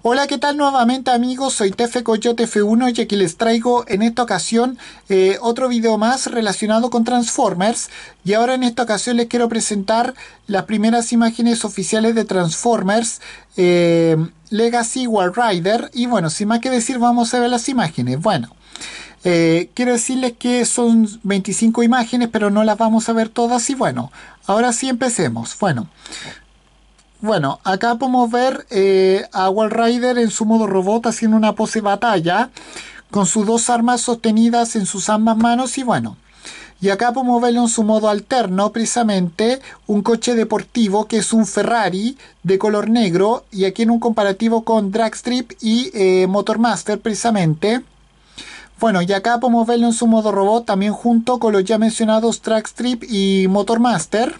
Hola, ¿qué tal nuevamente amigos? Soy Tefe Coyote F1 y aquí les traigo en esta ocasión eh, otro video más relacionado con Transformers y ahora en esta ocasión les quiero presentar las primeras imágenes oficiales de Transformers eh, Legacy War Rider y bueno, sin más que decir vamos a ver las imágenes. Bueno. Eh, quiero decirles que son 25 imágenes, pero no las vamos a ver todas. Y bueno, ahora sí empecemos. Bueno, bueno, acá podemos ver eh, a Wall Rider en su modo robot haciendo una pose batalla con sus dos armas sostenidas en sus ambas manos y bueno. Y acá podemos verlo en su modo alterno, precisamente, un coche deportivo que es un Ferrari de color negro y aquí en un comparativo con Dragstrip y eh, Motormaster, precisamente. Bueno, y acá podemos verlo en su modo robot también junto con los ya mencionados Dragstrip y Motormaster.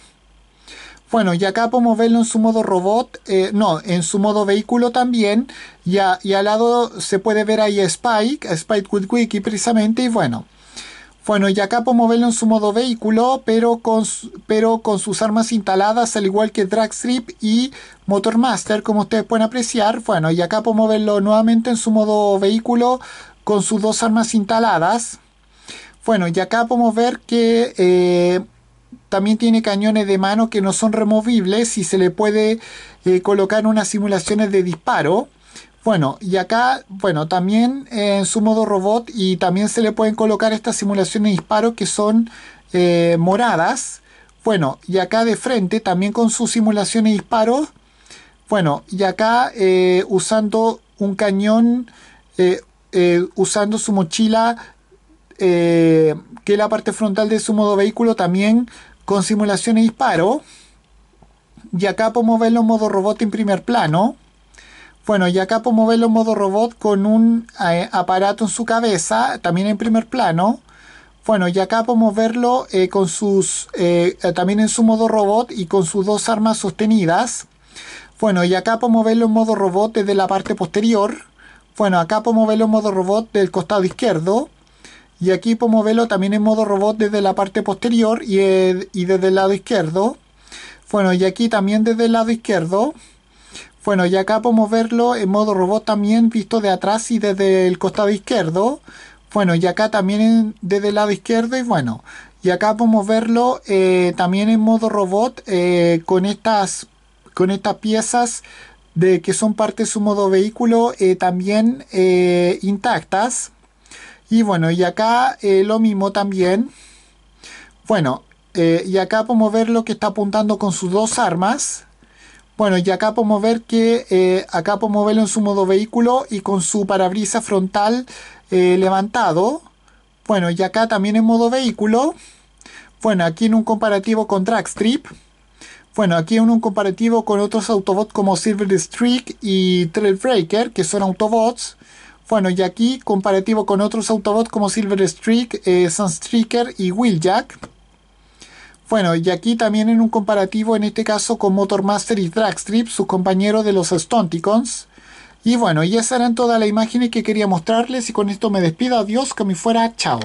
Bueno, y acá podemos verlo en su modo robot, eh, no, en su modo vehículo también, y, y, al lado se puede ver ahí Spike, Spike with Wiki precisamente, y bueno. Bueno, y acá podemos verlo en su modo vehículo, pero con, pero con sus armas instaladas, al igual que Dragstrip y Motormaster, como ustedes pueden apreciar. Bueno, y acá podemos verlo nuevamente en su modo vehículo, con sus dos armas instaladas. Bueno, y acá podemos ver que... Eh, también tiene cañones de mano que no son removibles y se le puede eh, colocar unas simulaciones de disparo. Bueno, y acá, bueno, también eh, en su modo robot y también se le pueden colocar estas simulaciones de disparo que son eh, moradas. Bueno, y acá de frente también con sus simulaciones de disparo. Bueno, y acá usando un cañón, usando su mochila, que es la parte frontal de su modo vehículo, también con simulación y disparo. Y acá podemos verlo en modo robot en primer plano. Bueno, y acá podemos verlo en modo robot con un eh, aparato en su cabeza, también en primer plano. Bueno, y acá podemos verlo eh, con sus, eh, también en su modo robot y con sus dos armas sostenidas. Bueno, y acá podemos verlo en modo robot desde la parte posterior. Bueno, acá podemos verlo en modo robot del costado izquierdo. Y aquí podemos verlo también en modo robot desde la parte posterior eh, y, desde el lado izquierdo. Bueno, y aquí también desde el lado izquierdo. Bueno, y acá podemos verlo en modo robot también visto de atrás y desde el costado izquierdo. Bueno, y acá también desde el lado izquierdo y bueno. Y acá podemos verlo eh, también en modo robot eh, con, estas, con estas piezas de que son parte de su modo vehículo también intactas. Y bueno, y acá eh, lo mismo también. Bueno, eh, y acá podemos ver lo que está apuntando con sus dos armas. Bueno, y acá podemos ver que eh, acá podemos verlo en su modo vehículo y con su parabrisa frontal levantado. Bueno, y acá también en modo vehículo. Bueno, aquí en un comparativo con Dragstrip. Bueno, aquí en un comparativo con otros autobots como Silver Streak y Trailbreaker, que son autobots. Bueno, y aquí comparativo con otros Autobots como Silver Streak, eh, Sunstreaker y Wheeljack. Bueno, y aquí también en un comparativo, en este caso con Motormaster y Dragstrip, sus compañeros de los Stonticons. Y bueno, y esa eran todas las imágenes que quería mostrarles y con esto me despido. Adiós, que me fuera, chao.